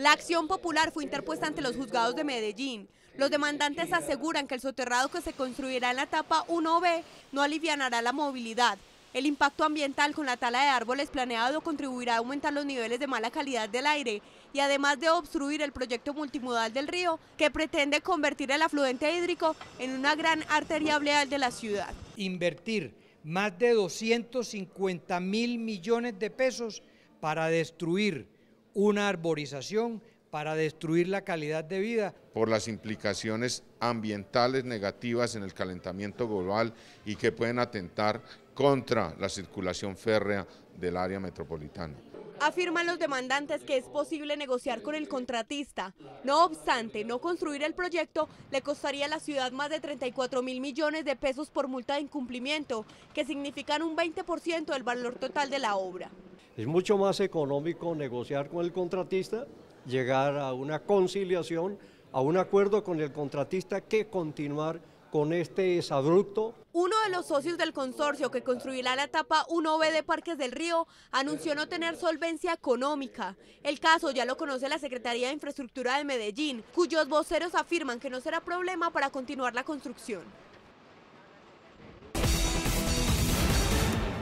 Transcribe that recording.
La acción popular fue interpuesta ante los juzgados de Medellín. Los demandantes aseguran que el soterrado que se construirá en la etapa 1B no alivianará la movilidad. El impacto ambiental con la tala de árboles planeado contribuirá a aumentar los niveles de mala calidad del aire y además de obstruir el proyecto multimodal del río que pretende convertir el afluente hídrico en una gran arteria bleal de la ciudad. Invertir más de 250 mil millones de pesos para destruir una arborización para destruir la calidad de vida. Por las implicaciones ambientales negativas en el calentamiento global y que pueden atentar contra la circulación férrea del área metropolitana. Afirman los demandantes que es posible negociar con el contratista. No obstante, no construir el proyecto le costaría a la ciudad más de 34 mil millones de pesos por multa de incumplimiento, que significan un 20% del valor total de la obra. Es mucho más económico negociar con el contratista, llegar a una conciliación, a un acuerdo con el contratista que continuar con este abrupto. Uno de los socios del consorcio que construirá la etapa 1B de Parques del Río anunció no tener solvencia económica. El caso ya lo conoce la Secretaría de Infraestructura de Medellín, cuyos voceros afirman que no será problema para continuar la construcción.